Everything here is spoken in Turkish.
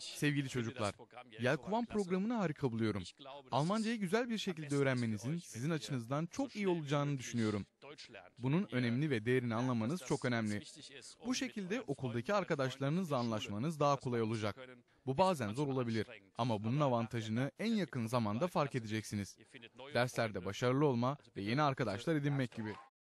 Sevgili çocuklar, Yelkovan programını harika buluyorum. Almancayı güzel bir şekilde öğrenmenizin sizin açınızdan çok iyi olacağını düşünüyorum. Bunun önemli ve değerini anlamanız çok önemli. Bu um şekilde okuldaki arkadaşlarınızla anlaşmanız daha kolay olacak. Bu bazen zor olabilir ama bunun avantajını en yakın zamanda fark edeceksiniz. Derslerde başarılı olma ve yeni arkadaşlar edinmek gibi.